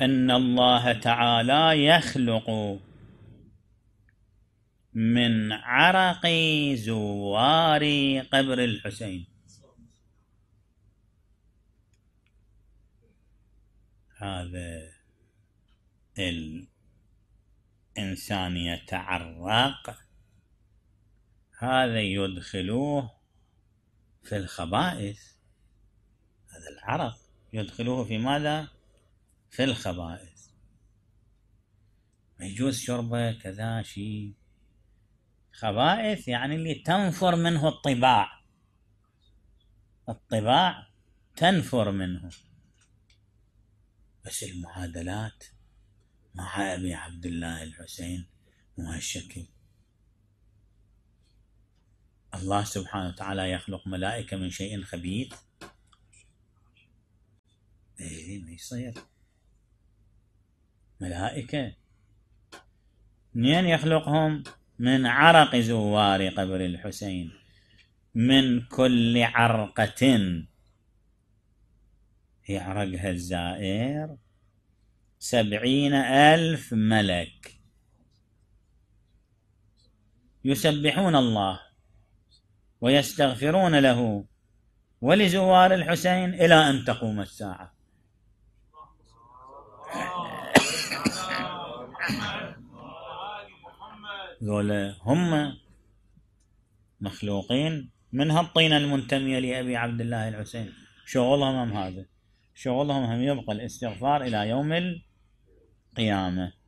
أن الله تعالى يخلق من عرق زوار قبر الحسين هذا الإنسان يتعرق هذا يدخلوه في الخبائث هذا العرق يدخلوه في ماذا؟ في الخبائث ما يجوز شربه كذا شيء خبائث يعني اللي تنفر منه الطباع الطباع تنفر منه بس المعادلات مع أبي عبد الله الحسين وهالشكل الله سبحانه وتعالى يخلق ملائكة من شيء خبيث إيه ما يصير ملائكة منين يخلقهم من عرق زوار قبر الحسين من كل عرقة يعرقها الزائر سبعين ألف ملك يسبحون الله ويستغفرون له ولزوار الحسين إلى أن تقوم الساعة ذولا هم مخلوقين من هالطينة المنتمية لأبي عبد الله الحسين شغلهم هم هذا شغلهم هم يبقى الاستغفار إلى يوم القيامة